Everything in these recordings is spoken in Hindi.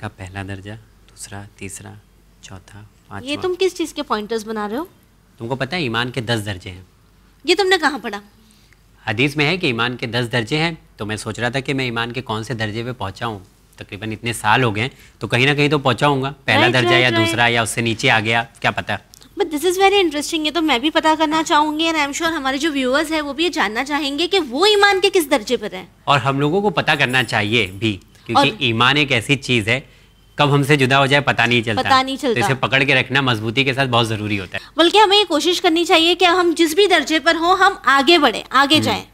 का पहला दर्जा दूसरा तीसरा चौथा ये तुम किस चीज़ के पॉइंटर्स बना रहे हो तुमको पता है ईमान के दस दर्जे हैं ये तुमने कहाँ पढ़ा हदीस में है कि ईमान के दस दर्जे हैं तो मैं सोच रहा था कि मैं ईमान के कौन से दर्जे पे पहुंचा हूँ तकरीबन इतने साल हो गए तो कहीं ना कहीं तो पहुंचाऊंगा पहला दर्जा या दूसरा या उससे नीचे आ गया क्या पता but this is very interesting ये तो मैं भी पता करना चाहूंगी एंड आई एम श्योर हमारे जो व्यूअर्स है वो भी ये जानना चाहेंगे कि वो ईमान के किस दर्जे पर है और हम लोगों को पता करना चाहिए भी क्योंकि ईमान एक ऐसी चीज़ है कब हमसे जुदा हो जाए पता नहीं चलता पता नहीं चलता तो इसे पकड़ के रखना मजबूती के साथ बहुत जरूरी होता है बल्कि हमें ये कोशिश करनी चाहिए कि हम जिस भी दर्जे पर हो हम आगे बढ़े आगे हम्म। जाए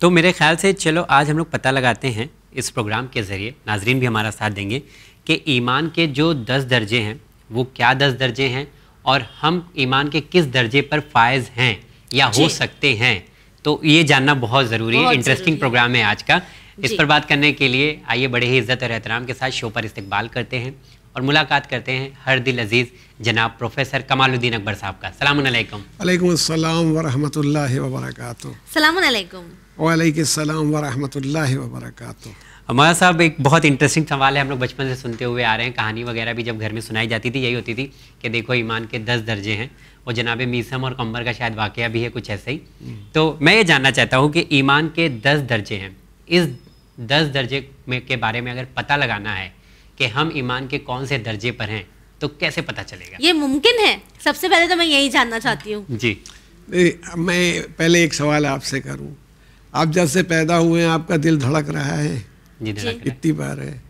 तो मेरे ख्याल से चलो आज हम लोग पता लगाते हैं इस प्रोग्राम के ज़रिए नाजरीन भी हमारा साथ देंगे कि ईमान के जो दस दर्जे हैं वो क्या दस दर्जे हैं और हम ईमान के किस दर्जे पर फायज हैं या हो सकते हैं तो ये जानना बहुत ज़रूरी है इंटरेस्टिंग प्रोग्राम है आज का इस पर बात करने के लिए आइए बड़े ही इज्जत और एहतराम के साथ शो पर इस्तबाल करते हैं और मुलाकात करते हैं हर दिल अजीज़ जनाब प्रोफेसर कमालुद्दीन अकबर साहब का सलाम अलैकुम वरहमतुल्ला हमारा साहब एक बहुत इंटरेस्टिंग सवाल है हम लोग बचपन से सुनते हुए आ रहे हैं कहानी वगैरह भी जब घर में सुनाई जाती थी यही होती थी कि देखो ईमान के दस दर्जे हैं और जनाब मीसम और कम्बर का शायद वाक़ भी है कुछ ऐसे ही हम्म। तो मैं ये जानना चाहता हूँ कि ईमान के दस दर्जे हैं इस दस दर्जे में के बारे में अगर पता लगाना है कि हम ईमान के कौन से दर्जे पर हैं तो कैसे पता चलेगा ये मुमकिन है सबसे पहले तो मैं यही जानना चाहती हूँ जी मैं पहले एक सवाल आपसे करूँ आप जब से पैदा हुए हैं आपका दिल धड़क रहा है जी इतनी बार है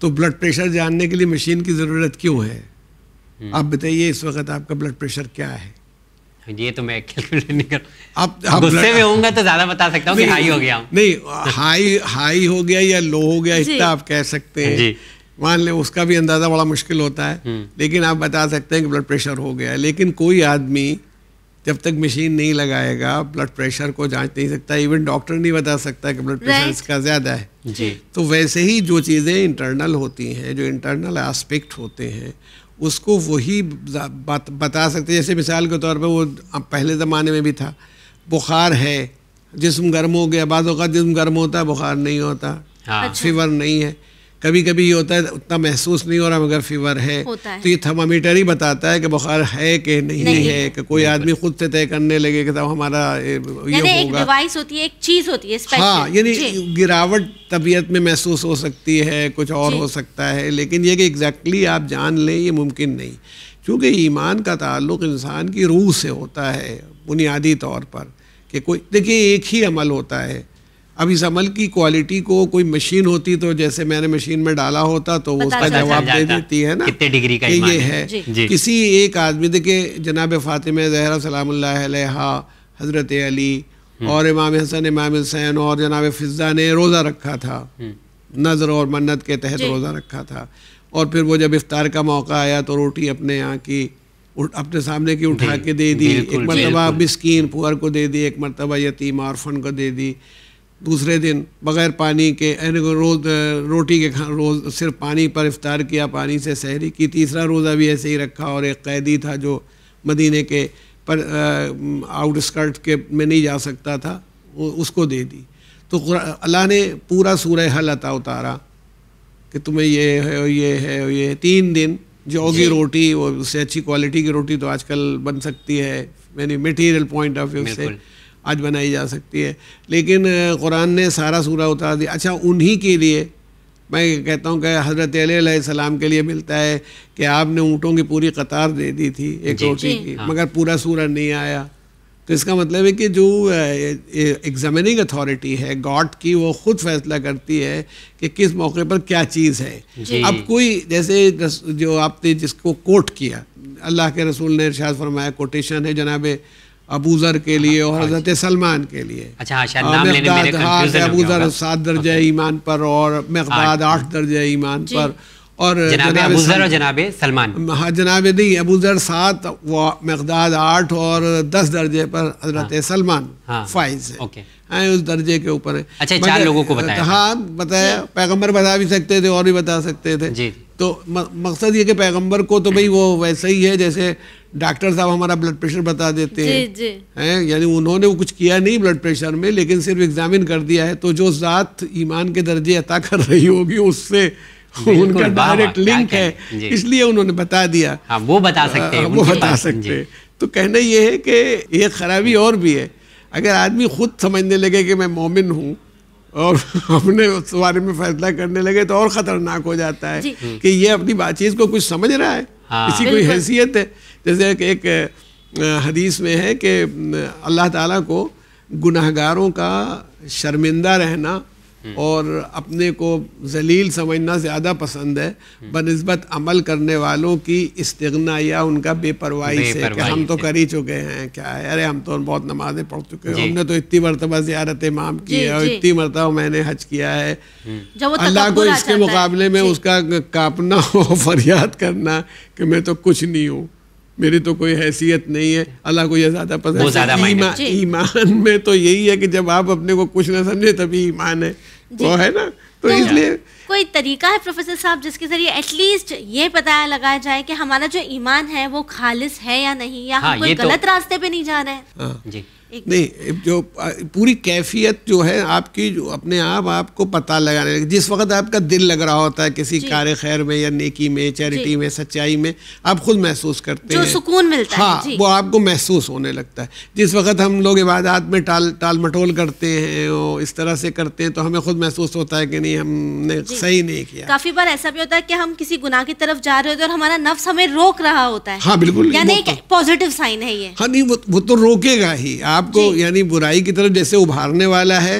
तो ब्लड प्रेशर जानने के लिए मशीन की ज़रूरत क्यों है हम्म। आप बताइए इस वक्त आपका ब्लड प्रेशर क्या है ये तो मैं कैलकुलेट नहीं कर अब गुस्से में होऊंगा तो ज्यादा बता सकता हूँ हाई हो गया नहीं हाई हाई हो गया या लो हो गया इतना आप कह सकते हैं मान ले उसका भी अंदाज़ा बड़ा मुश्किल होता है हम्म। लेकिन आप बता सकते हैं कि ब्लड प्रेशर हो गया है लेकिन कोई आदमी जब तक मशीन नहीं लगाएगा ब्लड प्रेशर को जांच नहीं सकता इवन डॉक्टर नहीं बता सकता कि ब्लड प्रेशर इसका ज़्यादा है जी तो वैसे ही जो चीज़ें इंटरनल होती हैं जो इंटरनल एस्पेक्ट होते हैं उसको वही बात बता सकते जैसे मिसाल के तौर पर वो पहले ज़माने में भी था बुखार है जिसम गर्म हो गया बाद जिसम गर्म होता है बुखार नहीं होता हाँ। फीवर नहीं है कभी कभी ये होता है उतना महसूस नहीं हो रहा मगर फीवर है, है। तो ये थर्मामीटर ही बताता है कि बुखार है कि नहीं, नहीं है कि कोई आदमी खुद से तय करने लगे कि तब हमारा ये होगा डिवाइस होती है एक चीज होती है हाँ यानी गिरावट तबीयत में महसूस हो सकती है कुछ और हो सकता है लेकिन ये कि एग्जैक्टली आप जान लें ये मुमकिन नहीं क्योंकि ईमान का ताल्लुक इंसान की रूह से होता है बुनियादी तौर पर कि कोई देखिए एक ही अमल होता है अब इस अमल की क्वालिटी को कोई मशीन होती तो जैसे मैंने मशीन में डाला होता तो वो उसका जवाब दे देती है ना कितने डिग्री का ये है किसी एक आदमी के जनाब फातिम जहरा सलाम हज़रत अली हम्म। और इमाम हसन इमाम हसैन और जनाब फिजा ने रोज़ा रखा था हम्म। नज़र और मन्नत के तहत रोज़ा रखा था और फिर वो जब इफ्तार का मौका आया तो रोटी अपने यहाँ की अपने सामने की उठा के दे दी एक मरतबा मिसकिन पुअर को दे दी एक मरतबा यतीम और को दे दी दूसरे दिन बग़ैर पानी के रोज़ रोटी के खा रोज़ सिर्फ पानी पर इफ़ार किया पानी से सहरी की तीसरा रोज़ा भी ऐसे ही रखा और एक कैदी था जो मदीने के पर आउटस्कर्ट के में नहीं जा सकता था उसको दे दी तो अल्लाह ने पूरा सूर हल अता उतारा कि तुम्हें ये है और ये है और ये है तीन दिन जो होगी रोटी वो उससे अच्छी क्वालिटी की रोटी तो आजकल बन सकती है मैंने मटेरियल पॉइंट ऑफ व्यू से आज बनाई जा सकती है लेकिन कुरान ने सारा सूरा उतार दिया अच्छा उन्हीं के लिए मैं कहता हूँ कि हज़रत सलाम के लिए मिलता है कि आपने ऊँटों की पूरी कतार दे दी थी एक रोटी की हाँ। मगर पूरा सूरा नहीं आया तो इसका मतलब है कि जो एग्जामिनिंग अथॉरिटी है गॉड की वो खुद फैसला करती है कि किस मौके पर क्या चीज़ है अब कोई जैसे जो आपने जिसको कोट किया अल्लाह के रसूल ने इर्शाद फरमाया कोटेशन है जनाब अबूजर के लिए और अच्छा। हजरत सलमान के लिए अच्छा हाँ, हाँ, हाँ, अबूजर सात दर्ज ईमान पर और मकदाद आठ दर्ज ईमान पर और जनाब जनाब सलमान जनाब नहीं अबूजर सात व मकदाद आठ और दस दर्जे पर हजरत सलमान फाइज है हाँ उस दर्जे के ऊपर अच्छा चार लोगों को बताया हाँ बताया पैगंबर बता भी सकते थे और भी बता सकते थे तो मकसद ये कि पैगंबर को तो भाई वो वैसे ही है जैसे डॉक्टर साहब हमारा ब्लड प्रेशर बता देते हैं हैं यानी उन्होंने वो कुछ किया नहीं ब्लड प्रेशर में लेकिन सिर्फ एग्जामिन कर दिया है तो जो ज़ात ईमान के दर्जे अता कर रही होगी उससे उनका डायरेक्ट लिंक है इसलिए उन्होंने बता दिया हाँ, वो बता हाँ, सकते हैं वो बता सकते हैं तो कहना ये है कि एक खराबी और भी है अगर आदमी खुद समझने लगे कि मैं मोमिन हूँ और अपने उस बारे में फैसला करने लगे तो और खतरनाक हो जाता है कि ये अपनी बातचीत को कुछ समझ रहा है किसी हाँ। इसी कोई हैसियत है जैसे कि एक हदीस में है कि अल्लाह ताला को गुनाहगारों का शर्मिंदा रहना और अपने को जलील समझना ज़्यादा पसंद है बनस्बत अमल करने वालों की इस्तना या उनका बेपरवाही से कि हम तो कर ही चुके हैं क्या है अरे हम तो बहुत नमाजें पढ़ चुके हैं हमने तो इतनी मरतबा ज़्यारत इमाम की है और इतनी मरतबा मैंने हज किया है हम्म। अल्लाह को इसके मुकाबले में उसका कांपना और फरियाद करना कि मैं तो कुछ नहीं हूँ मेरी तो कोई हैसियत नहीं है अल्लाह को यह ज़्यादा पसंद ईमान में तो यही है कि जब आप अपने को कुछ ना समझे तभी ईमान है वो है ना तो, तो, इसलिए कोई तरीका है प्रोफेसर साहब जिसके जरिए एटलीस्ट ये पता लगाया जाए कि हमारा जो ईमान है वो खालिस है या नहीं या हाँ, हम कोई तो- गलत तो, रास्ते पे नहीं जा रहे हैं हाँ। जी नहीं जो पूरी कैफियत जो है आपकी जो अपने आप आपको पता लगाने जिस वक्त आपका दिल लग रहा होता है किसी कार्य खैर में या नेकी में चैरिटी में सच्चाई में आप खुद महसूस करते जो हैं सुकून मिलता हाँ, है वो आपको महसूस होने लगता है जिस वक्त हम लोग इबादत में टाल टाल मटोल करते हैं और इस तरह से करते हैं तो हमें खुद महसूस होता है कि नहीं हमने सही नहीं किया काफी बार ऐसा भी होता है कि हम किसी गुना की तरफ जा रहे होते हैं और हमारा नफ्स हमें रोक रहा होता है हाँ बिल्कुल पॉजिटिव साइन तो। है ये हाँ नहीं वो वो तो रोकेगा ही आप आपको यानी बुराई की तरफ जैसे उभारने वाला है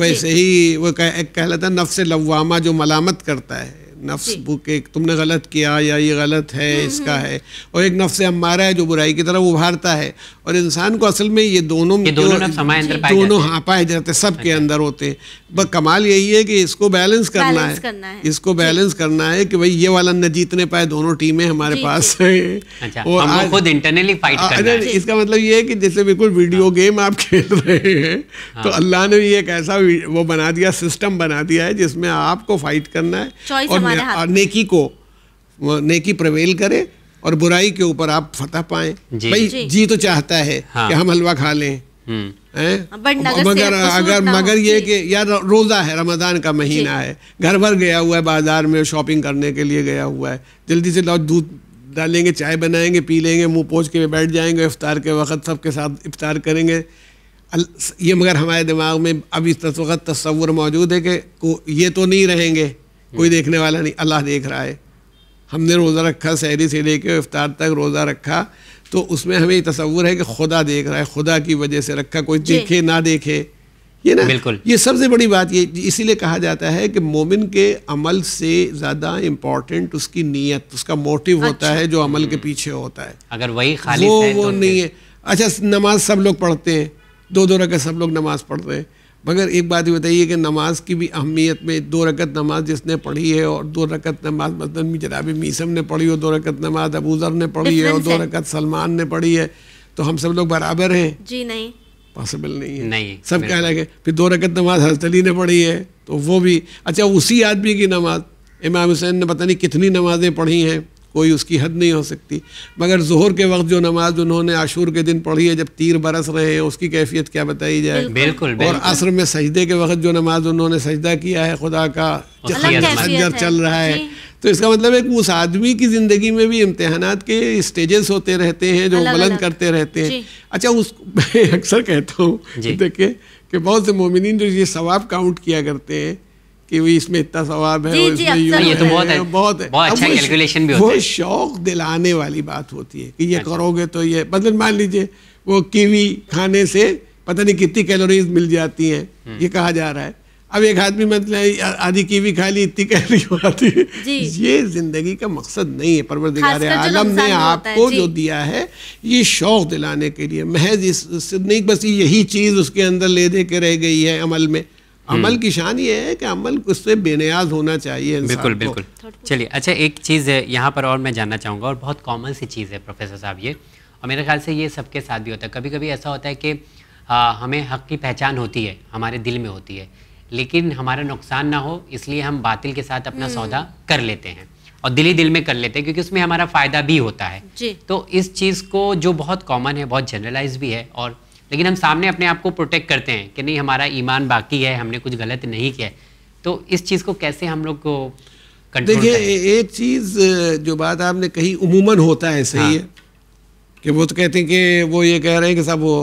वैसे ही वो कह, एक कहलाता है नफ्स लवामा जो मलामत करता है नफ्स बुक एक तुमने गलत किया या ये गलत है हम्म, इसका हम्म। है और एक नफ्स हमारा है जो बुराई की तरफ उभारता है और इंसान को असल में ये दोनों ये दोनों, दोनों हाँ पाए जाते सब के अच्छा। अंदर होते हैं पर कमाल यही है कि इसको बैलेंस करना, है, करना है इसको बैलेंस करना है कि भाई ये वाला न जीतने पाए दोनों टीमें हमारे पास है अच्छा, और खुद इंटरनली फाइट आ, करना है इसका मतलब ये है कि जैसे बिल्कुल वीडियो हाँ। गेम आप खेल रहे हैं तो हाँ। तो अल्लाह ने भी एक ऐसा वो बना दिया सिस्टम बना दिया है जिसमें आपको फाइट करना है और नेकी को नेकी प्रवेल करे और बुराई के ऊपर आप फतह पाए भाई जी तो चाहता है हाँ। कि हम हलवा खा लें हम्म। हाँ, तो मगर तो अगर मगर ये कि यार रोज़ा है रमज़ान का महीना है घर भर गया हुआ है बाज़ार में शॉपिंग करने के लिए गया हुआ है जल्दी से लाओ दूध डालेंगे चाय बनाएंगे पी लेंगे मुंह पोछ के बैठ जाएंगे इफ्तार के वक्त सबके साथ इफ्तार करेंगे ये मगर हमारे दिमाग में अब इस वक्त तस्वुर मौजूद है कि को ये तो नहीं रहेंगे कोई हम्म। देखने वाला नहीं अल्लाह देख रहा है हमने रोज़ा रखा शहरी से लेके इफ्तार तक रोज़ा रखा तो उसमें हमें ये तस्वूर है कि खुदा देख रहा है खुदा की वजह से रखा कोई देखे ना देखे ये ना बिल्कुल ये सबसे बड़ी बात ये इसीलिए कहा जाता है कि मोमिन के अमल से ज़्यादा इम्पोर्टेंट उसकी नीयत उसका मोटिव होता अच्छा। है जो अमल के हम्म। पीछे होता है अगर वही खाली वो, है, तो वो तो नहीं है अच्छा नमाज सब लोग पढ़ते हैं दो दो रखे सब लोग नमाज पढ़ते हैं मगर एक बात ये बताइए कि नमाज की भी अहमियत में दो रकत नमाज जिसने पढ़ी है और दो रकत नमाज मतलब जनाब मीसम ने पढ़ी हो दो रकत नमाज अबूजर ने पढ़ी है और दो रकत सलमान ने पढ़ी है तो हम सब लोग बराबर हैं जी नहीं पॉसिबल नहीं है नहीं सब कह लगे फिर दो रकत नमाज हजतली ने पढ़ी है तो वो भी अच्छा उसी आदमी की नमाज इमाम हुसैन ने पता नहीं कितनी नमाज़ें पढ़ी हैं कोई उसकी हद नहीं हो सकती मगर जहर के वक्त जो नमाज उन्होंने आशूर के दिन पढ़ी है जब तीर बरस रहे हैं उसकी कैफियत क्या बताई जाए बिल्कुल और असर में सजदे के वक्त जो नमाज उन्होंने सजदा किया है खुदा का अजर चल रहा है तो इसका मतलब है कि उस आदमी की ज़िंदगी में भी इम्तहान के स्टेजेस होते रहते हैं जो बुलंद करते रहते हैं अच्छा उस मैं अक्सर कहता हूँ देखिए कि बहुत से मोमिन जो ये सवाब काउंट किया करते हैं कि वो इसमें इतना सवाब है जी, ये तो बहुत है, बहुत है। बहुत अच्छा कैलकुलेशन भी होता वो शौक दिलाने वाली बात होती है कि ये अच्छा। करोगे तो ये मतलब मान लीजिए वो कीवी खाने से पता नहीं कितनी कैलोरीज मिल जाती हैं हम्म। ये कहा जा रहा है अब एक आदमी मतलब आधी कीवी खा ली इतनी कैलोरी जाती है ये जिंदगी का मकसद नहीं है परवरदिगार आलम ने आपको जो दिया है ये शौक दिलाने के लिए महज इस नहीं बस यही चीज़ उसके अंदर ले दे के रह गई है अमल में अमल हम्म। की शान ये है कि अमल उससे बेनियाज होना चाहिए बिल्कुल बिल्कुल चलिए अच्छा एक चीज़ यहाँ पर और मैं जानना चाहूँगा और बहुत कॉमन सी चीज़ है प्रोफेसर साहब ये और मेरे ख्याल से ये सबके साथ भी होता है कभी कभी ऐसा होता है कि आ, हमें हक की पहचान होती है हमारे दिल में होती है लेकिन हमारा नुकसान ना हो इसलिए हम बातिल के साथ अपना सौदा हम्म। कर लेते हैं और दिल ही दिल में कर लेते हैं क्योंकि उसमें हमारा फ़ायदा भी होता है तो इस चीज़ को जो बहुत कॉमन है बहुत जनरलाइज भी है और लेकिन हम सामने अपने आप को प्रोटेक्ट करते हैं कि नहीं हमारा ईमान बाकी है हमने कुछ गलत नहीं किया तो इस चीज़ को कैसे हम लोग को देखिए एक चीज़ जो बात आपने कही उमूमन होता है सही हाँ। है कि वो तो कहते हैं कि वो ये कह रहे हैं कि साहब वो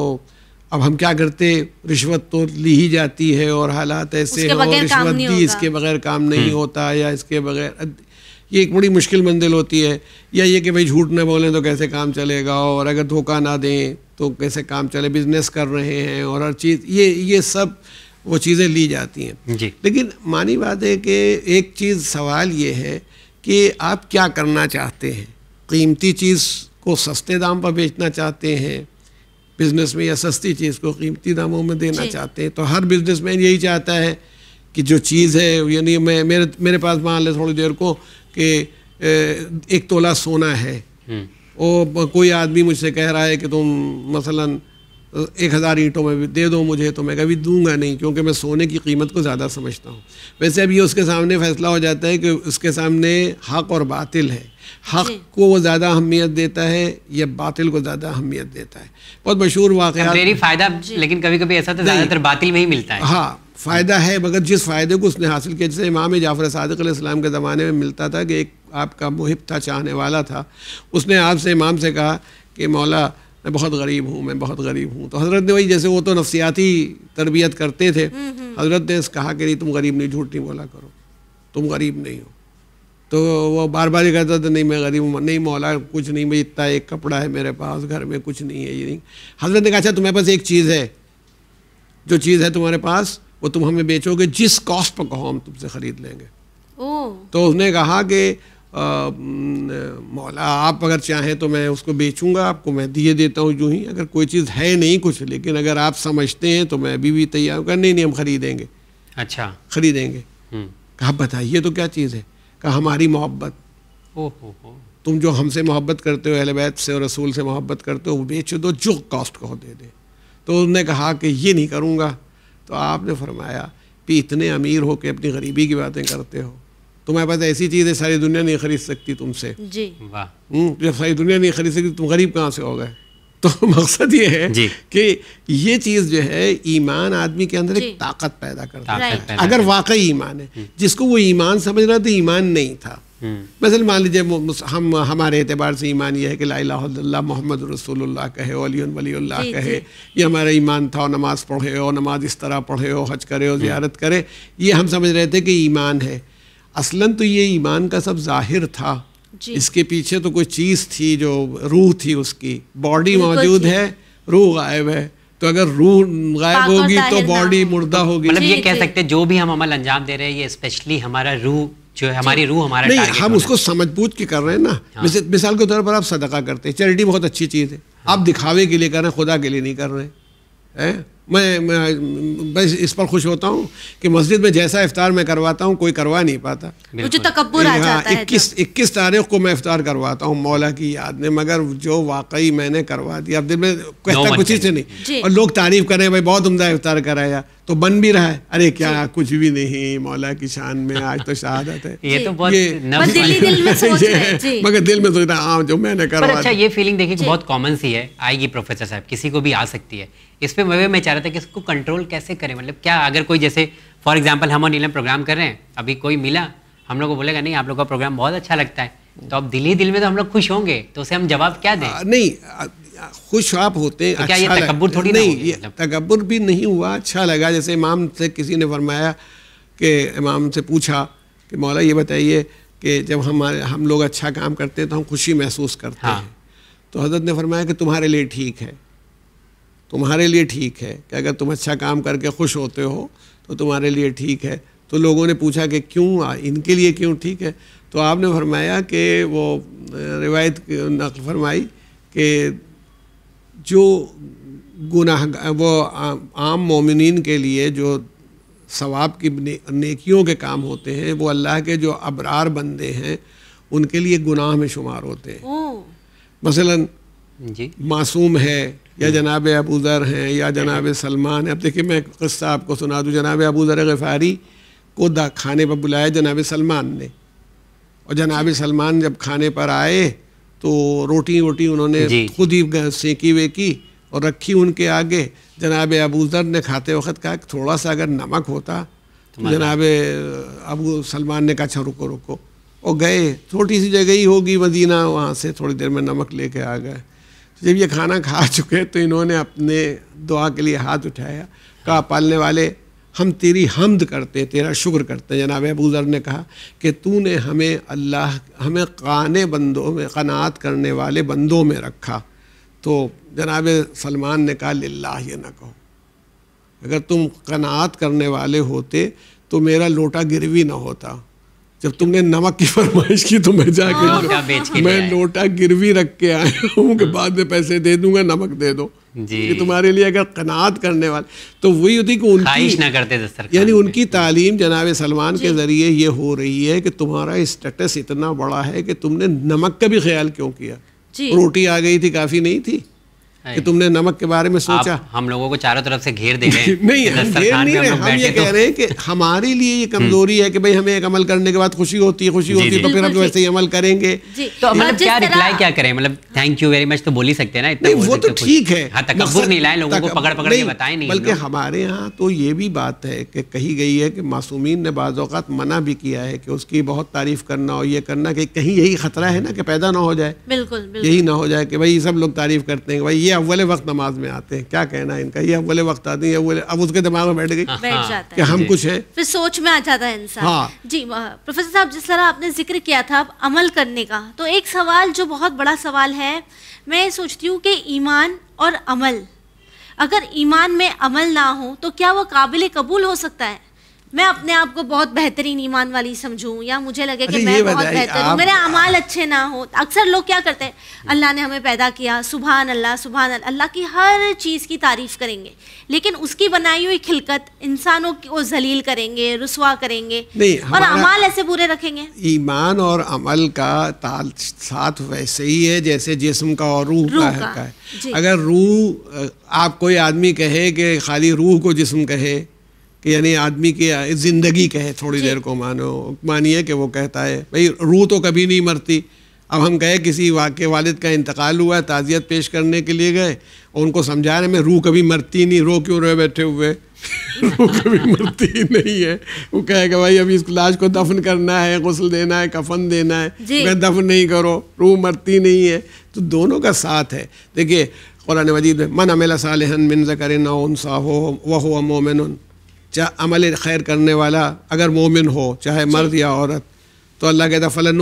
अब हम क्या करते रिश्वत तो ली ही जाती है और हालात ऐसे हो रिश्वत दी इसके बगैर काम नहीं हम्म। होता या इसके बगैर ये एक बड़ी मुश्किल मंजिल होती है या ये कि भाई झूठ ना बोलें तो कैसे काम चलेगा और अगर धोखा ना दें तो कैसे काम चले बिजनेस कर रहे हैं और हर चीज़ ये ये सब वो चीज़ें ली जाती हैं लेकिन मानी बात है कि एक चीज़ सवाल ये है कि आप क्या करना चाहते हैं कीमती चीज़ को सस्ते दाम पर बेचना चाहते हैं बिज़नेस में या सस्ती चीज़ को कीमती दामों में देना चाहते हैं तो हर बिजनेस मैन यही चाहता है कि जो चीज़ है यानी मैं मेरे मेरे पास मान लें थोड़ी देर को कि एक तोला सोना है हम्म। ओ कोई आदमी मुझसे कह रहा है कि तुम मसलन एक हज़ार ईंटों में दे दो मुझे तो मैं कभी दूंगा नहीं क्योंकि मैं सोने की कीमत को ज़्यादा समझता हूँ वैसे अब ये उसके सामने फ़ैसला हो जाता है कि उसके सामने हक और बातिल है हक को वो ज़्यादा अहमियत देता है या बातिल को ज़्यादा अहमियत देता है बहुत मशहूर वाक़ फ़ायदा लेकिन कभी कभी ऐसा तो ज़्यादातर बातिल में ही मिलता है हाँ फ़ायदा है मगर जिस फ़ायदे को उसने हासिल किया जैसे इमाम जाफ़र सदक़्लाम के ज़माने में मिलता था कि एक आपका मुहिब था चाहने वाला था उसने आपसे इमाम से कहा कि मौला मैं बहुत गरीब हूँ मैं बहुत गरीब हूँ तो हज़रत ने वही जैसे वो तो नफसियाती तरबियत करते थे हम्म, हम्म। हज़रत ने कहा कि नहीं तुम गरीब नहीं झूठ नहीं बोला करो तुम गरीब नहीं हो तो वो बार बार ये कहता था नहीं मैं गरीब हूँ नहीं मौला कुछ नहीं मैं इतना एक कपड़ा है मेरे पास घर में कुछ नहीं है ये नहीं हजरत ने कहा अच्छा तुम्हारे पास एक चीज़ है जो चीज़ है तुम्हारे पास वो तुम हमें बेचोगे जिस कॉस्ट पर कहो हम तुमसे ख़रीद लेंगे तो उसने कहा कि मौला आप अगर चाहें तो मैं उसको बेचूंगा आपको मैं दिए देता हूँ यूँ ही अगर कोई चीज़ है नहीं कुछ लेकिन अगर आप समझते हैं तो मैं अभी भी तैयार हूँ नहीं नहीं हम ख़रीदेंगे अच्छा ख़रीदेंगे हम्म। कहा बताइए तो क्या चीज़ है कहा हमारी मोहब्बत तुम जो हमसे मोहब्बत करते हो अहलबैत से और रसूल से मोहब्बत करते हो वो बेच दो जो कॉस्ट कहो दे दे तो उसने कहा कि ये नहीं करूँगा तो आपने फरमाया कि इतने अमीर हो के अपनी गरीबी की बातें करते हो तुम्हारे पास ऐसी चीज़ है सारी दुनिया नहीं खरीद सकती तुमसे जी वाह हम्म, जब सारी दुनिया नहीं खरीद सकती तुम गरीब कहाँ से हो गए तो मकसद ये है कि ये चीज़ जो है ईमान आदमी के अंदर एक ताकत पैदा करता है अगर वाकई ईमान है हम्म। जिसको वो ईमान समझ रहा था तो ईमान नहीं था मसल हम्म। मान लीजिए हम हमारे एतबार से ईमान यह है कि ला मोहम्मद रसूलुल्लाह कहे वली कहे ये हमारा ईमान था और नमाज़ पढ़े हो नमाज इस तरह पढ़े हो हज करे हो हम्म। ज़्यारत करे ये हम समझ रहे थे कि ईमान है असलन तो ये ईमान का सब जाहिर था इसके पीछे तो कोई चीज़ थी जो रूह थी उसकी बॉडी मौजूद है रूह गायब है तो अगर रूह गायब होगी तो बॉडी मुर्दा होगी मतलब ये कह सकते जो भी हम अमल अंजाम दे रहे हैं ये स्पेशली हमारा रूह जो है हमारी रूह हमारा नहीं हम उसको समझ बूझ के कर रहे हैं ना हाँ। मिसाल के तौर पर आप सदका करते हैं चैरिटी बहुत अच्छी चीज़ है हाँ। आप दिखावे के लिए कर रहे हैं खुदा के लिए नहीं कर रहे हैं है मैं, मैं बस इस पर खुश होता हूँ कि मस्जिद में जैसा इफ्तार मैं करवाता हूँ कोई करवा नहीं पाता जो तकबर आ जाता है तो। इक्कीस इक्कीस तारीख को मैं इफ्तार करवाता हूँ मौला की याद में मगर जो वाकई मैंने करवा दिया अब दिल में कहता कुछ ही से नहीं और लोग तारीफ करें भाई बहुत उमदा इफ्तार कराया तो बन भी रहा है अरे क्या कुछ भी नहीं मौला की शान में आज तो शहादत है ये तो बहुत ये, दिल में सोच रहे मगर दिल में सोचता तो हाँ जो मैंने करवा अच्छा ये फीलिंग देखिए बहुत कॉमन सी है आएगी प्रोफेसर साहब किसी को भी आ सकती है इस पर मैं मैं चाह रहा था कि इसको कंट्रोल कैसे करें मतलब क्या अगर कोई जैसे फॉर एग्जाम्पल हम और नीलम प्रोग्राम कर रहे हैं अभी कोई मिला हम लोग को बोलेगा नहीं आप लोग का प्रोग्राम बहुत अच्छा लगता है तो अब दिल ही दिल में तो हम लोग खुश होंगे तो उसे हम जवाब क्या दें नहीं खुश आप होते हैं तो अच्छा क्या ये अच्छा तकबर थोड़ी नहीं ये मतलब? तकबर भी नहीं हुआ अच्छा लगा जैसे इमाम से किसी ने फरमाया कि इमाम से पूछा कि मौला ये बताइए कि जब हमारे हम लोग अच्छा काम करते हैं तो हम खुशी महसूस करते हाँ। हैं तो हजरत ने फरमाया कि तुम्हारे लिए ठीक है तुम्हारे लिए ठीक है कि अगर तुम अच्छा काम करके खुश होते हो तो तुम्हारे लिए ठीक है तो लोगों ने पूछा कि क्यों इनके लिए क्यों ठीक है तो आपने फरमाया कि वो रिवायत नकल फरमाई कि जो गुनाह वो आम मोमिन के लिए जो सवाब की ने, नेकियों के काम होते हैं वो अल्लाह के जो अबरार बंदे हैं उनके लिए गुनाह में शुमार होते हैं मसलन मासूम है या hmm. जनाब अबूज़र हैं या hmm. जनाब सलमान हैं अब देखिए मैं कस्सा आपको सुना दूँ जनाब अबूज़र गफ़ारी को दा खाने पर बुलाया जनाब सलमान ने और जनाब hmm. सलमान जब खाने पर आए तो रोटी वोटी उन्होंने खुद ही सेंकी वेकी और रखी उनके आगे जनाब अबूज़र ने खाते वक्त कहा थोड़ा सा अगर नमक होता तो जनाब अबू सलमान ने कहा अच्छा रुको रुको और गए छोटी सी जगह ही होगी मदीना वहाँ से थोड़ी देर में नमक लेके आ गए जब ये खाना खा चुके तो इन्होंने अपने दुआ के लिए हाथ उठाया कहा पालने वाले हम तेरी हमद करते तेरा शुक्र करते हैं जनाब अबूज़र ने कहा कि तूने हमें अल्लाह हमें काने बंदों में कनात करने वाले बंदों में रखा तो जनाब सलमान ने कहा लाला ये ना कहो अगर तुम कनात करने वाले होते तो मेरा लोटा गिरवी ना होता जब तुमने नमक की फरमाइश की तो मैं जाके हाँ, मैं लोटा गिरवी रख के आया हूँ कि हाँ। बाद में पैसे दे दूंगा नमक दे दो जी। तुम्हारे लिए अगर कनात करने वाले तो वही होती कि उनकी ना करते यानी उनकी तालीम जनाब सलमान के ज़रिए ये हो रही है कि तुम्हारा स्टेटस इतना बड़ा है कि तुमने नमक का भी ख्याल क्यों किया रोटी आ गई थी काफ़ी नहीं थी कि तुमने नमक के बारे में सोचा हम लोगों को चारों तरफ से घेर दे रहे हैं नहीं हम घेर नहीं रहे हम, हम ये तो... कह रहे हैं कि हमारे लिए ये हम्म। कमजोरी है कि भाई हमें एक अमल करने के बाद खुशी होती है खुशी होती है तो फिर हम वैसे ही अमल करेंगे तो मतलब क्या रिप्लाई क्या करें मतलब थैंक यू वेरी मच तो बोल ही सकते हैं ना वो तो ठीक है हाँ, लोगों को पकड़ पकड़ के बताए नहीं बल्कि हमारे यहाँ तो ये भी बात है कि कही गई है कि मासूमिन ने बाज़ात मना भी किया है कि उसकी बहुत तारीफ करना और ये करना कि कहीं यही खतरा है ना कि पैदा ना हो जाए बिल्कुल यही ना हो जाए कि भाई सब लोग तारीफ करते हैं भाई ये अव्वल वक्त नमाज में आते हैं क्या कहना है इनका ये अव्वल वक्त आते हैं अव्वल अब उसके दिमाग में बैठ गई हाँ। कि हम कुछ हैं फिर सोच में आ जाता है इंसान हाँ जी प्रोफेसर साहब जिस तरह आपने जिक्र किया था अमल करने का तो एक सवाल जो बहुत बड़ा सवाल है मैं सोचती हूँ कि ईमान और अमल अगर ईमान में अमल ना हो तो क्या वो काबिल कबूल हो सकता है मैं अपने आप को बहुत बेहतरीन ईमान वाली समझूं या मुझे लगे कि मैं बहुत बेहतर हूँ मेरे अमाल अच्छे ना हो अक्सर लोग क्या करते हैं अल्लाह ने हमें पैदा किया सुबह अल्लाह सुबहान अल्लाह की हर चीज़ की तारीफ़ करेंगे लेकिन उसकी बनाई हुई खिलकत इंसानों को जलील करेंगे रसुआ करेंगे और अमाल ऐसे पूरे रखेंगे ईमान और अमल का ताल साथ वैसे ही है जैसे जिसम का और रूह का, का है अगर रूह आप कोई आदमी कहे कि खाली रूह को जिसम कहे कि यानी आदमी की ज़िंदगी कहे थोड़ी देर को मानो मानिए कि वो कहता है भाई रूह तो कभी नहीं मरती अब हम गए किसी वाक्य वालिद का इंतकाल हुआ ताज़ियत पेश करने के लिए गए और उनको समझा रहे मैं रूह कभी मरती नहीं रो क्यों रहे बैठे हुए रूह कभी मरती नहीं है वो कहेगा भाई अभी इस लाश को दफन करना है गसल देना है कफन देना है मैं दफन नहीं करो रूह मरती नहीं है तो दोनों का साथ है देखिए कुरान मजीद मन अमेला सालहन मिन जकर सा हो वह मोमिन चाहे अमल खैर करने वाला अगर मोमिन हो चाहे मर्द या औरत तो अल्लाह कहता फ़लन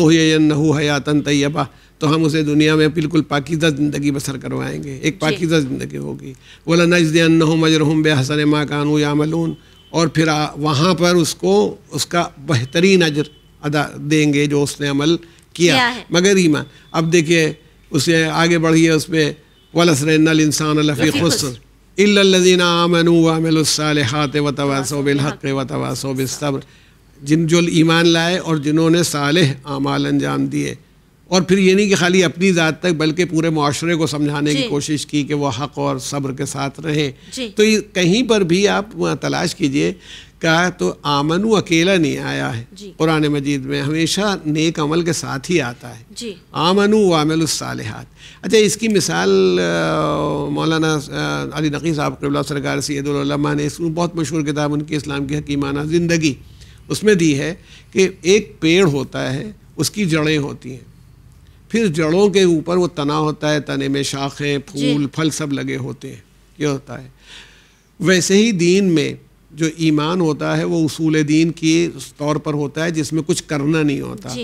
नहू हयातन तैयबा तो हम उसे दुनिया में बिल्कुल पाकिदा ज़िंदगी बसर करवाएंगे एक पाकिदा ज़िंदगी होगी वला नजदन मजरहम बेहसन माँ कानू मलून और फिर वहाँ पर उसको उसका बेहतरीन अजर अदा देंगे जो उसने अमल किया मगर ईमान अब देखिए उसे आगे बढ़िए उसमें वलसर वलसर इंसान लफ़ी खुसर इल्लल्लज़ीना व व जिन जो ईमान लाए और जिन्होंने सालह आमाल अंजाम दिए और फिर ये नहीं कि खाली अपनी ज़ात तक बल्कि पूरे माशरे को समझाने की कोशिश की कि वह हक़ और सब्र के साथ रहें तो कहीं पर भी आप तलाश कीजिए का तो आमनु अकेला नहीं आया है कुरान मजीद में हमेशा नेक अमल के साथ ही आता है जी। वामिल वामिलसालहत अच्छा इसकी मिसाल मौलाना अली नकी साहब कबला सरकार सैदुल्लमा ने इसमें बहुत मशहूर किताब उनकी इस्लाम की हकीमाना ज़िंदगी उसमें दी है कि एक पेड़ होता है उसकी जड़ें होती हैं फिर जड़ों के ऊपर वो तना होता है तने में शाखें फूल फल सब लगे होते हैं ये होता है वैसे ही दीन में जो ईमान होता है वो उसूल दीन के तौर पर होता है जिसमें कुछ करना नहीं होता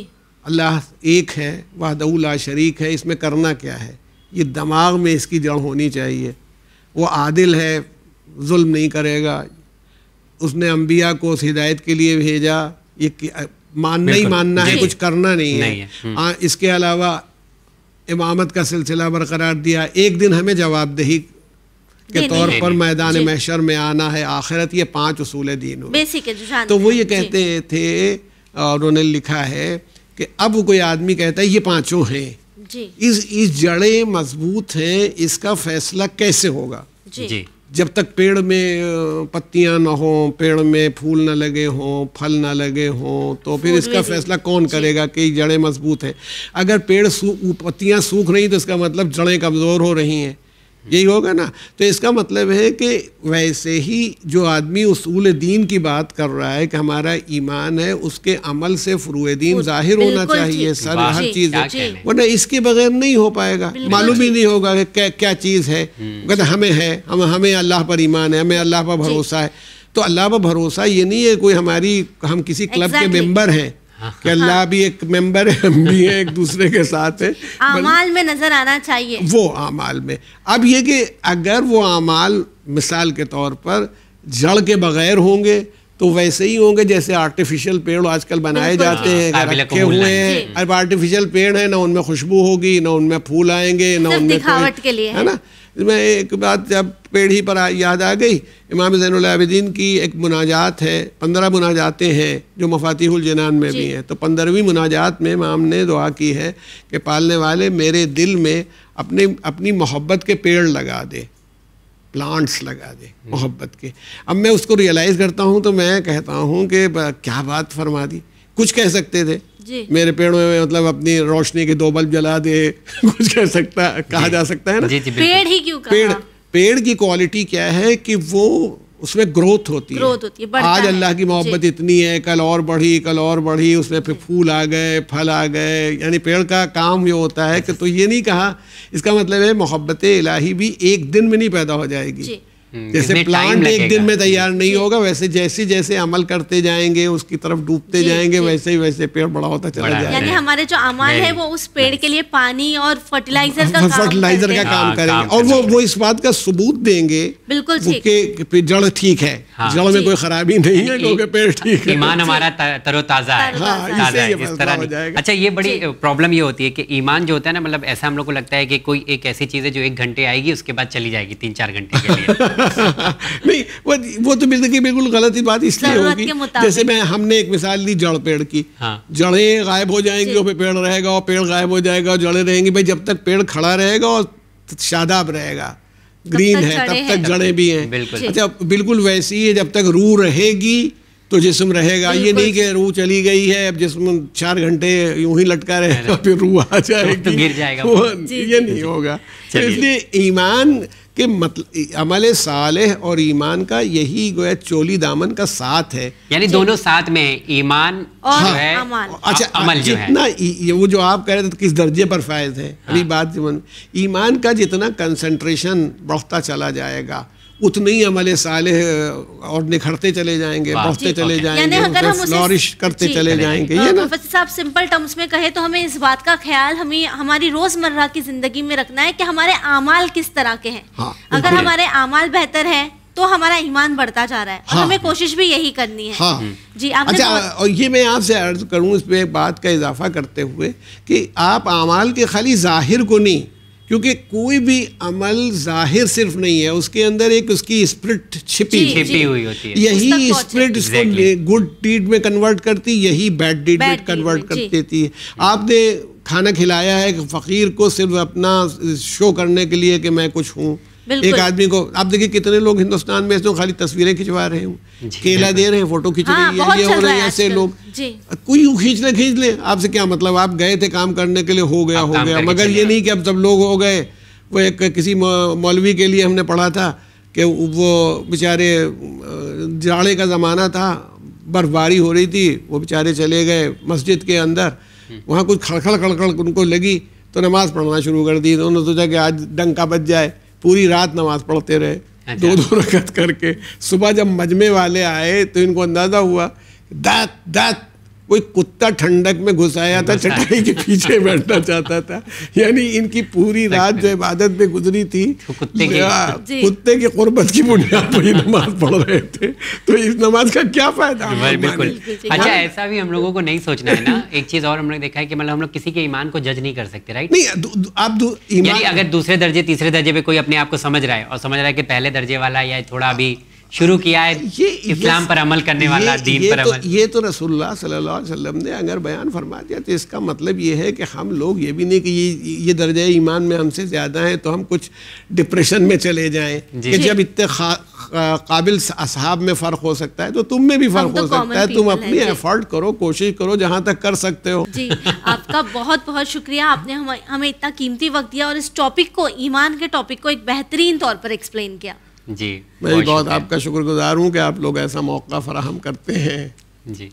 अल्लाह एक है वाहदउल्ला शरीक है इसमें करना क्या है ये दिमाग में इसकी जड़ होनी चाहिए वो आदिल है जुल्म नहीं करेगा उसने अम्बिया को उस हिदायत के लिए भेजा ये मानना ही मानना है कुछ करना नहीं, नहीं है, है। हम्म। आ, हाँ, इसके अलावा इमामत का सिलसिला बरकरार दिया एक दिन हमें जवाबदेही के तौर पर मैदान मैशर में आना है आखिरत ये पांच असूल दीन तो वो ये कहते थे और उन्होंने लिखा है कि अब कोई आदमी कहता है ये पांचों हैं इस इस जड़ें मजबूत हैं इसका फैसला कैसे होगा जी जब तक पेड़ में पत्तियां ना हो पेड़ में फूल ना लगे हों फल ना लगे हों तो फिर इसका फैसला कौन करेगा कि जड़ें मजबूत हैं अगर पेड़ सू पत्तियां सूख रही तो इसका मतलब जड़ें कमज़ोर हो रही हैं यही होगा ना तो इसका मतलब है कि वैसे ही जो आदमी उसूल दीन की बात कर रहा है कि हमारा ईमान है उसके अमल से फ्रू दीन जाहिर होना चाहिए सर हर चीज़ वरना इसके बगैर नहीं हो पाएगा मालूम ही नहीं होगा कि क्या क्या चीज़ है हम्म। कहते हमें है हम हमें अल्लाह पर ईमान है हमें अल्लाह पर भरोसा है तो अल्लाह पर भरोसा ये नहीं है कोई हमारी हम किसी क्लब के मेम्बर हैं कि अल्लाह भी एक मेंबर है हम भी हैं एक दूसरे के साथ हैं आमाल में नज़र आना चाहिए वो आमाल में अब ये कि अगर वो आमाल मिसाल के तौर पर जड़ के बगैर होंगे तो वैसे ही होंगे जैसे आर्टिफिशियल पेड़ आजकल बनाए जाते हैं हाँ, रखे हुए हैं अब आर्टिफिशियल पेड़ है ना उनमें खुशबू होगी ना उनमें फूल आएंगे ना उनमें के लिए है ना इसमें एक बात जब पेड़ ही पर याद आ गई इमाम ज़ैनदीन की एक मुनाजात है पंद्रह मुनाजातें हैं जो मफातिहुल जनान में भी हैं तो पंद्रहवीं मुनाजात में इमाम ने दुआ की है कि पालने वाले मेरे दिल में अपने अपनी मोहब्बत के पेड़ लगा दे प्लांट्स लगा दे मोहब्बत के अब मैं उसको रियलाइज़ करता हूँ तो मैं कहता हूँ कि क्या बात फरमा दी कुछ कह सकते थे जी मेरे पेड़ में मतलब अपनी रोशनी के दो बल्ब जला दे कुछ कर सकता कहा जा सकता है ना जी, जी, पेड़ ही क्यों पेड़ पेड़ की क्वालिटी क्या है कि वो उसमें ग्रोथ होती ग्रोथ है होती है आज अल्लाह की मोहब्बत इतनी है कल और बढ़ी कल और बढ़ी उसमें फिर फूल आ गए फल आ गए यानी पेड़ का काम ये होता है कि तो ये नहीं कहा इसका मतलब है मोहब्बत इलाही भी एक दिन में नहीं पैदा हो जाएगी हम्म, जैसे प्लांट एक दिन में तैयार हम्म। नहीं होगा वैसे जैसे जैसे अमल करते जाएंगे उसकी तरफ डूबते जाएंगे वैसे ही वैसे पेड़ बड़ा होता चला जाएगा यानी हमारे जो अमल है वो उस पेड़ के लिए पानी और फर्टिलाइजर का फर्टिलाइजर का काम हाँ, करेंगे और वो वो इस बात का सबूत देंगे बिल्कुल जड़ ठीक है हाँ। जड़ में कोई खराबी नहीं है क्योंकि पेड़ ठीक है ईमान हमारा तरोताजा है हाँ, अच्छा ये बड़ी प्रॉब्लम ये होती है कि ईमान जो होता है ना मतलब ऐसा हम लोग को लगता है कि कोई एक ऐसी चीज है जो एक घंटे आएगी उसके बाद चली जाएगी तीन चार घंटे के लिए नहीं वो वो तो बिल्कुल बिल्कुल गलत ही बात इसलिए होगी जैसे मैं हमने एक मिसाल दी जड़ पेड़ की हाँ। जड़ें गायब हो जाएंगी और पेड़ रहेगा और पेड़ गायब हो जाएगा और जड़ें रहेंगी भाई जब तक पेड़ खड़ा रहेगा और शादाब रहेगा ग्रीन है तब तक जड़ें भी हैं अच्छा बिल्कुल वैसी है जब तक रू रहेगी तो जिसम रहेगा ये नहीं कि रूह चली गई है अब जिसम चार घंटे यूं ही लटका रहेगा तो फिर रूह आ जाएगी तो गिर जाएगा वो ये नहीं होगा तो इसलिए ईमान के मतलब अमल साल और ईमान का यही गोया चोली दामन का साथ है यानी दोनों साथ में ईमान और हाँ, है अच्छा अमल जो है ना वो जो आप कह रहे थे तो किस दर्जे पर फायद है हाँ। अभी बात ईमान का जितना कंसंट्रेशन बढ़ता चला जाएगा उतने ही हमारे साले और निखरते चले जाएंगे बढ़ते चले जाएंगे अगर हम फ्लॉरिश करते चले जाएंगे हाँ, ये ना साहब सिंपल टर्म्स में कहे तो हमें इस बात का ख्याल हमें हमारी रोजमर्रा की जिंदगी में रखना है कि हमारे अमाल किस तरह के हैं हाँ, अगर हमारे अमाल बेहतर है तो हमारा ईमान बढ़ता जा रहा है हाँ, और हमें कोशिश भी यही करनी है हाँ, जी आपने अच्छा बहुत... और ये मैं आपसे अर्ज करूँ इस पर बात का इजाफा करते हुए कि आप अमाल के खाली जाहिर को नहीं क्योंकि कोई भी अमल जाहिर सिर्फ नहीं है उसके अंदर एक उसकी स्प्रिट छिपी छिपी हुई होती है यही स्प्रिट इसको exactly. गुड डीड में कन्वर्ट करती यही बैड डीड में कन्वर्ट कर देती है आपने खाना खिलाया है फ़कीर को सिर्फ अपना शो करने के लिए कि मैं कुछ हूँ एक आदमी को आप देखिए कितने लोग हिंदुस्तान में ऐसे खाली तस्वीरें खिंचवा रहे हैं केला दे रहे हैं फोटो खींच रही है हाँ, ये हो रहे हैं ऐसे लोग कोई खींच ले खींच ले आपसे क्या मतलब आप गए थे काम करने के लिए हो गया हो गया मगर ये नहीं कि अब सब लोग हो गए वो एक किसी मौलवी के लिए हमने पढ़ा था कि वो बेचारे जाड़े का ज़माना था बर्फबारी हो रही थी वो बेचारे चले गए मस्जिद के अंदर हम्म। वहाँ कुछ खड़खड़ खड़खड़ उनको लगी तो नमाज़ पढ़ना शुरू कर दी तो उन्होंने सोचा कि आज डंका बच जाए पूरी रात नमाज पढ़ते रहे अच्छा। दो दो रकत करके सुबह जब मजमे वाले आए तो इनको अंदाज़ा हुआ दात दात कोई कुत्ता ठंडक में घुसाया था चटाई के पीछे बैठना चाहता था यानी इनकी पूरी रात जो इबादत में गुजरी थी तो कुत्ते की कुर्बत की बुनियाद पर नमाज पढ़ रहे थे तो इस नमाज का क्या फायदा बिल्कुल अच्छा हाँ? ऐसा भी हम लोगों को नहीं सोचना है ना एक चीज और हमने देखा है कि मतलब हम लोग किसी के ईमान को जज नहीं कर सकते राइट नहीं आप अगर दूसरे दर्जे तीसरे दर्जे पे कोई अपने आप को समझ रहा है और समझ रहा है कि पहले दर्जे वाला या थोड़ा अभी शुरू किया है ये इस्लाम पर अमल करने वाला दीन ये पर तो- अमल तो, ये तो रसूलुल्लाह सल्लल्लाहु अलैहि वसल्लम ने अगर बयान फरमा दिया तो इसका मतलब ये है कि हम लोग ये भी नहीं कि ये ये दर्जा ईमान में हमसे ज़्यादा है तो हम कुछ डिप्रेशन में चले जाए कि जब इतने काबिल असहाब में फ़र्क हो सकता है तो तुम में भी फ़र्क तो हो सकता है तुम अपनी एफर्ट करो कोशिश करो जहाँ तक कर सकते हो जी आपका बहुत बहुत शुक्रिया आपने हमें इतना कीमती वक्त दिया और इस टॉपिक को ईमान के टॉपिक को एक बेहतरीन तौर पर एक्सप्लेन किया जी मैं बहुत, बहुत आपका शुक्रगुजार हूँ कि आप लोग ऐसा मौका फराहम करते हैं जी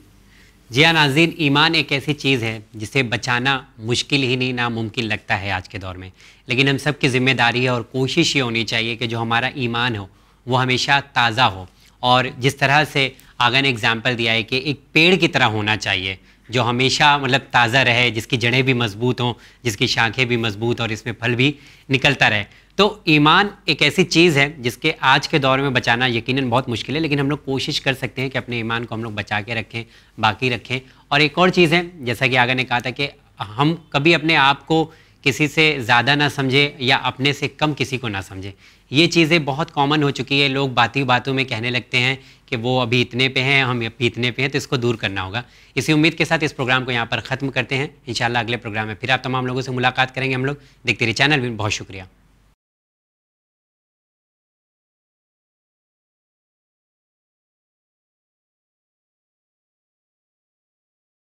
जी हाँ नाजीन ईमान एक ऐसी चीज़ है जिसे बचाना मुश्किल ही नहीं नामुमकिन लगता है आज के दौर में लेकिन हम सब की जिम्मेदारी है और कोशिश ये होनी चाहिए कि जो हमारा ईमान हो वो हमेशा ताज़ा हो और जिस तरह से आगा ने एग्ज़ाम्पल दिया है कि एक पेड़ की तरह होना चाहिए जो हमेशा मतलब ताज़ा रहे जिसकी जड़ें भी मजबूत हों जिसकी शाखें भी मजबूत और इसमें फल भी निकलता रहे तो ईमान एक ऐसी चीज़ है जिसके आज के दौर में बचाना यकीनन बहुत मुश्किल है लेकिन हम लोग कोशिश कर सकते हैं कि अपने ईमान को हम लोग बचा के रखें बाकी रखें और एक और चीज़ है जैसा कि आगा ने कहा था कि हम कभी अपने आप को किसी से ज़्यादा ना समझे या अपने से कम किसी को ना समझे ये चीज़ें बहुत कॉमन हो चुकी है लोग बाती बातों में कहने लगते हैं कि वो अभी इतने पे हैं हम अभी इतने पे हैं तो इसको दूर करना होगा इसी उम्मीद के साथ इस प्रोग्राम को यहाँ पर ख़त्म करते हैं इन अगले प्रोग्राम में फिर आप तमाम लोगों से मुलाकात करेंगे हम लोग देखते रहिए चैनल भी बहुत शुक्रिया